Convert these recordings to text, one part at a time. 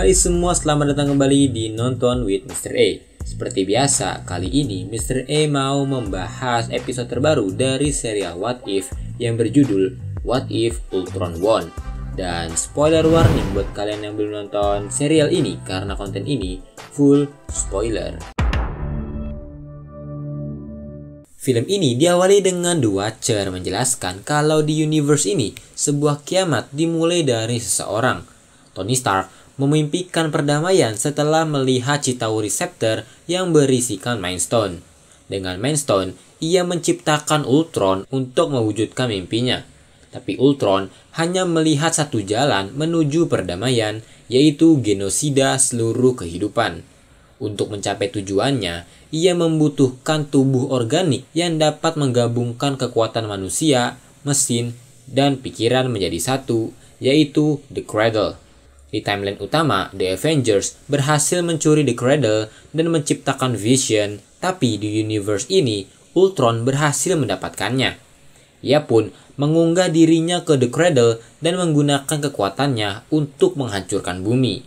Hai semua, selamat datang kembali di Nonton with Mr. A. Seperti biasa, kali ini Mr. A mau membahas episode terbaru dari serial What If yang berjudul What If Ultron Won. Dan spoiler warning buat kalian yang belum nonton serial ini karena konten ini full spoiler. Film ini diawali dengan The Watcher menjelaskan kalau di universe ini sebuah kiamat dimulai dari seseorang, Tony Stark memimpikan perdamaian setelah melihat Chitauri Scepter yang berisikan Mind Dengan Mind ia menciptakan Ultron untuk mewujudkan mimpinya. Tapi Ultron hanya melihat satu jalan menuju perdamaian, yaitu genosida seluruh kehidupan. Untuk mencapai tujuannya, ia membutuhkan tubuh organik yang dapat menggabungkan kekuatan manusia, mesin, dan pikiran menjadi satu, yaitu The Cradle. Di timeline utama, The Avengers berhasil mencuri The Cradle dan menciptakan Vision, tapi di universe ini, Ultron berhasil mendapatkannya. Ia pun mengunggah dirinya ke The Cradle dan menggunakan kekuatannya untuk menghancurkan bumi.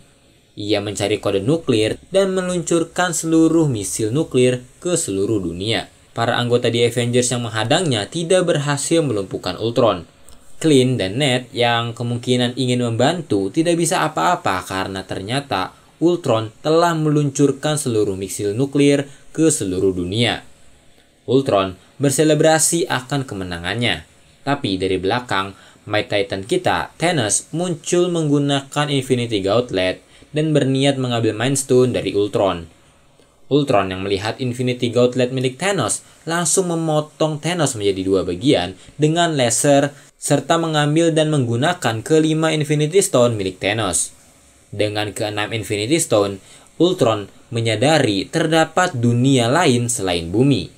Ia mencari kode nuklir dan meluncurkan seluruh misil nuklir ke seluruh dunia. Para anggota The Avengers yang menghadangnya tidak berhasil melumpuhkan Ultron, Clean dan Ned yang kemungkinan ingin membantu tidak bisa apa-apa karena ternyata Ultron telah meluncurkan seluruh misil nuklir ke seluruh dunia. Ultron berselebrasi akan kemenangannya. Tapi dari belakang, My Titan kita, Thanos, muncul menggunakan Infinity Gauntlet dan berniat mengambil Mind Stone dari Ultron. Ultron yang melihat Infinity Gauntlet milik Thanos langsung memotong Thanos menjadi dua bagian dengan laser serta mengambil dan menggunakan kelima Infinity Stone milik Thanos. Dengan keenam Infinity Stone, Ultron menyadari terdapat dunia lain selain bumi.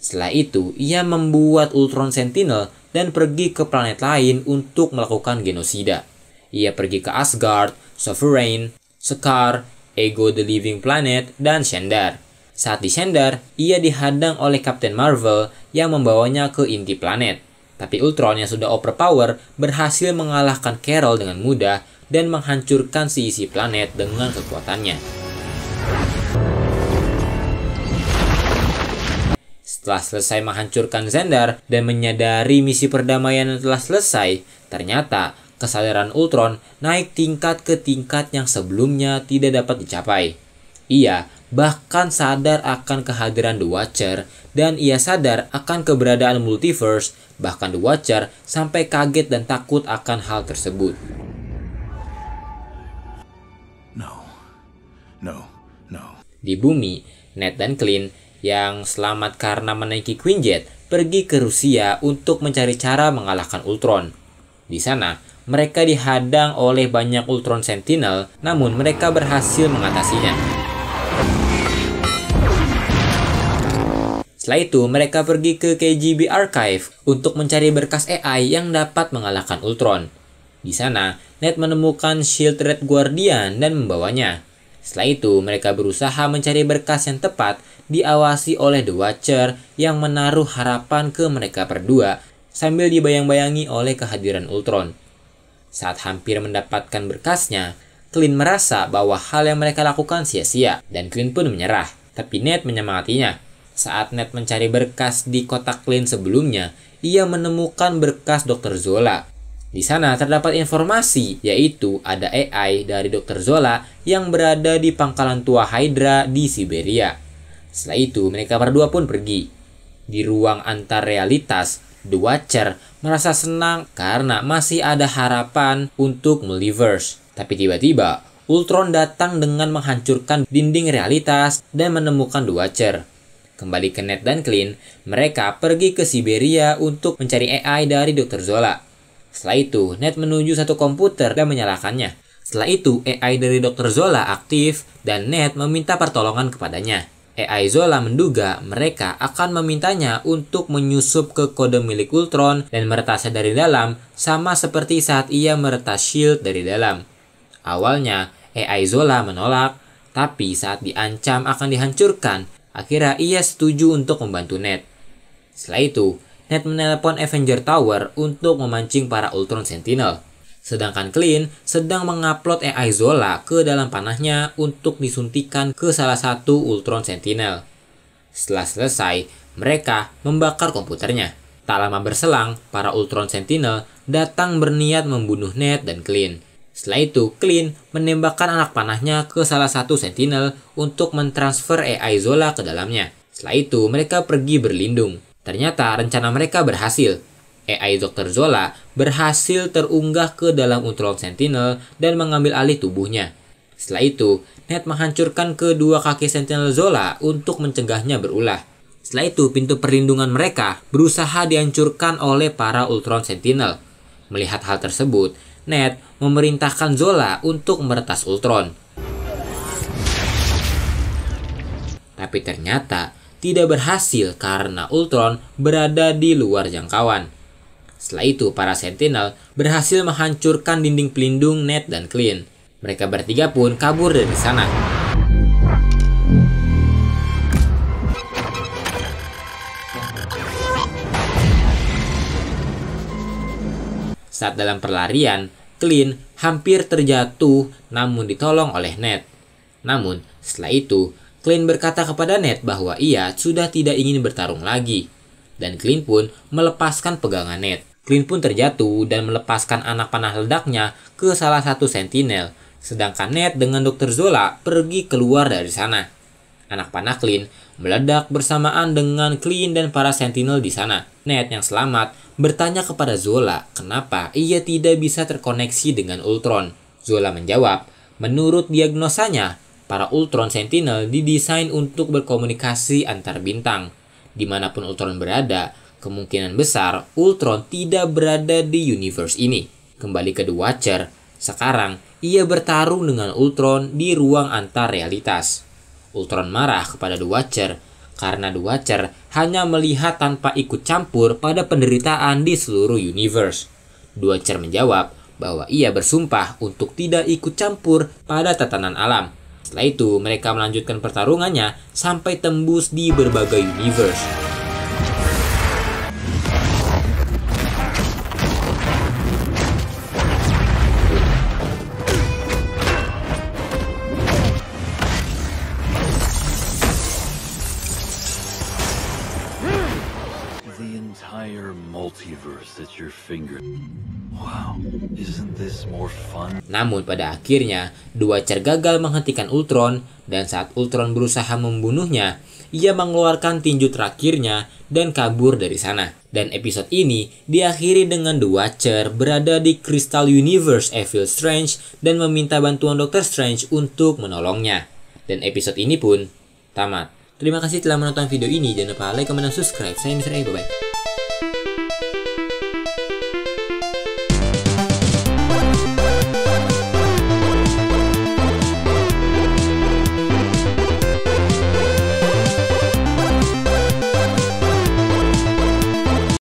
Setelah itu, ia membuat Ultron Sentinel dan pergi ke planet lain untuk melakukan genosida. Ia pergi ke Asgard, Sovereign, Scar, Ego the Living Planet, dan Shandar. Saat di Shandar, ia dihadang oleh Captain Marvel yang membawanya ke inti planet. Tapi Ultron yang sudah overpower berhasil mengalahkan Carol dengan mudah dan menghancurkan seisi planet dengan kekuatannya. Setelah selesai menghancurkan Zendar dan menyadari misi perdamaian yang telah selesai, ternyata kesadaran Ultron naik tingkat ke tingkat yang sebelumnya tidak dapat dicapai. Ia bahkan sadar akan kehadiran The Watcher dan ia sadar akan keberadaan multiverse, bahkan The Watcher sampai kaget dan takut akan hal tersebut. No. No. No. Di bumi, Ned dan Clint yang selamat karena menaiki Quinjet pergi ke Rusia untuk mencari cara mengalahkan Ultron. Di sana, mereka dihadang oleh banyak Ultron Sentinel, namun mereka berhasil mengatasinya. Setelah itu, mereka pergi ke KGB Archive untuk mencari berkas AI yang dapat mengalahkan Ultron. Di sana, Ned menemukan Shield Red Guardian dan membawanya. Setelah itu, mereka berusaha mencari berkas yang tepat diawasi oleh The Watcher yang menaruh harapan ke mereka berdua sambil dibayang-bayangi oleh kehadiran Ultron. Saat hampir mendapatkan berkasnya, Clint merasa bahwa hal yang mereka lakukan sia-sia dan Clint pun menyerah. Tapi Ned menyemangatinya. Saat Ned mencari berkas di kotak Clint sebelumnya, ia menemukan berkas Dr. Zola. Di sana terdapat informasi, yaitu ada AI dari Dr. Zola yang berada di pangkalan tua Hydra di Siberia. Setelah itu, mereka berdua pun pergi. Di ruang antar realitas, The Watcher merasa senang karena masih ada harapan untuk Multiverse. Tapi tiba-tiba, Ultron datang dengan menghancurkan dinding realitas dan menemukan The Watcher. Kembali ke Ned dan Clint, mereka pergi ke Siberia untuk mencari AI dari Dr. Zola. Setelah itu, Ned menuju satu komputer dan menyalakannya. Setelah itu, AI dari Dr. Zola aktif dan Ned meminta pertolongan kepadanya. AI Zola menduga mereka akan memintanya untuk menyusup ke kode milik Ultron dan meretasnya dari dalam sama seperti saat ia meretas shield dari dalam. Awalnya, AI Zola menolak, tapi saat diancam akan dihancurkan, akhirnya ia setuju untuk membantu Ned. Setelah itu, Ned menelepon Avenger Tower untuk memancing para Ultron Sentinel. Sedangkan Clean sedang mengupload AI Zola ke dalam panahnya untuk disuntikan ke salah satu Ultron Sentinel. Setelah selesai, mereka membakar komputernya. Tak lama berselang, para Ultron Sentinel datang berniat membunuh Ned dan Clean. Setelah itu, Clean menembakkan anak panahnya ke salah satu Sentinel untuk mentransfer AI Zola ke dalamnya. Setelah itu, mereka pergi berlindung. Ternyata rencana mereka berhasil, AI Dr. Zola berhasil terunggah ke dalam Ultron Sentinel dan mengambil alih tubuhnya. Setelah itu, Ned menghancurkan kedua kaki Sentinel Zola untuk mencegahnya berulah. Setelah itu, pintu perlindungan mereka berusaha dihancurkan oleh para Ultron Sentinel. Melihat hal tersebut, Ned memerintahkan Zola untuk meretas Ultron. Tapi ternyata tidak berhasil karena Ultron berada di luar jangkauan. Setelah itu, para Sentinel berhasil menghancurkan dinding pelindung Ned dan Clint. Mereka bertiga pun kabur dari sana. Saat dalam perlarian, Clint hampir terjatuh namun ditolong oleh Ned. Namun, setelah itu, Clint berkata kepada Ned bahwa ia sudah tidak ingin bertarung lagi dan Clint pun melepaskan pegangan Net. Clint pun terjatuh dan melepaskan anak panah ledaknya ke salah satu sentinel, sedangkan Ned dengan Dr. Zola pergi keluar dari sana. Anak panah Clint meledak bersamaan dengan Clint dan para sentinel di sana. Ned yang selamat bertanya kepada Zola kenapa ia tidak bisa terkoneksi dengan Ultron. Zola menjawab, menurut diagnosanya, para Ultron Sentinel didesain untuk berkomunikasi antar bintang dimanapun Ultron berada, kemungkinan besar Ultron tidak berada di universe ini. Kembali ke The Watcher, sekarang ia bertarung dengan Ultron di ruang antar realitas. Ultron marah kepada The Watcher karena The Watcher hanya melihat tanpa ikut campur pada penderitaan di seluruh universe. The Watcher menjawab bahwa ia bersumpah untuk tidak ikut campur pada tatanan alam setelah itu, mereka melanjutkan pertarungannya sampai tembus di berbagai universe. the entire multiverse at your finger. Wow, isn't this more fun? Namun pada akhirnya, dua cer gagal menghentikan Ultron dan saat Ultron berusaha membunuhnya, ia mengeluarkan tinju terakhirnya dan kabur dari sana. Dan episode ini diakhiri dengan dua Watcher berada di Crystal Universe Evil Strange dan meminta bantuan Doctor Strange untuk menolongnya. Dan episode ini pun tamat. Terima kasih telah menonton video ini, jangan lupa like, comment, dan subscribe. Saya Mr. bye-bye.